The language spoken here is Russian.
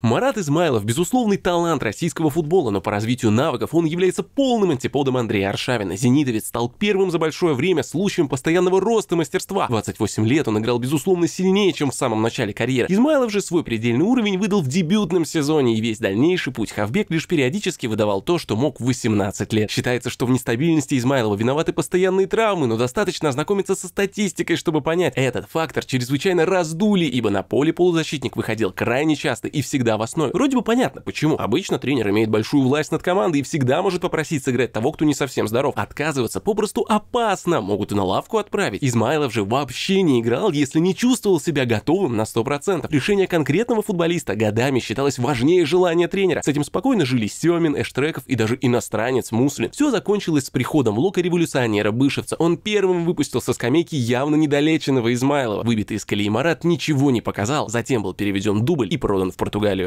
Марат Измайлов – безусловный талант российского футбола, но по развитию навыков он является полным антиподом Андрея Аршавина. Зенитовец стал первым за большое время случаем постоянного роста мастерства. 28 лет он играл безусловно сильнее, чем в самом начале карьеры. Измайлов же свой предельный уровень выдал в дебютном сезоне, и весь дальнейший путь Хавбек лишь периодически выдавал то, что мог в 18 лет. Считается, что в нестабильности Измайлова виноваты постоянные травмы, но достаточно ознакомиться со статистикой, чтобы понять, этот фактор чрезвычайно раздули, ибо на поле полузащитник выходил крайне часто и всегда всегда в основе. Вроде бы понятно, почему. Обычно тренер имеет большую власть над командой и всегда может попросить сыграть того, кто не совсем здоров. Отказываться попросту опасно, могут и на лавку отправить. Измайлов же вообще не играл, если не чувствовал себя готовым на 100%. Решение конкретного футболиста годами считалось важнее желания тренера. С этим спокойно жили Семин, Эштреков и даже иностранец Муслин. Все закончилось с приходом в Лока революционера Бышевца. Он первым выпустил со скамейки явно недолеченного Измайлова. Выбитый из колеи Марат ничего не показал, затем был переведен дубль и продан в Португалию.